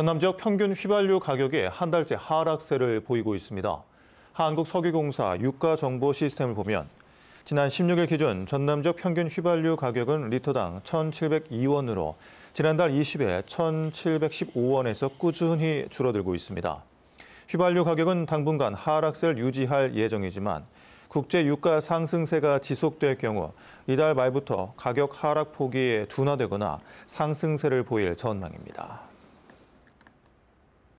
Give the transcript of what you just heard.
전남 지역 평균 휘발유 가격이 한 달째 하락세를 보이고 있습니다. 한국석유공사 유가정보 시스템을 보면 지난 16일 기준 전남 지역 평균 휘발유 가격은 리터당 1,702원으로 지난달 20일 1,715원에서 꾸준히 줄어들고 있습니다. 휘발유 가격은 당분간 하락세를 유지할 예정이지만 국제 유가 상승세가 지속될 경우 이달 말부터 가격 하락폭이 둔화되거나 상승세를 보일 전망입니다.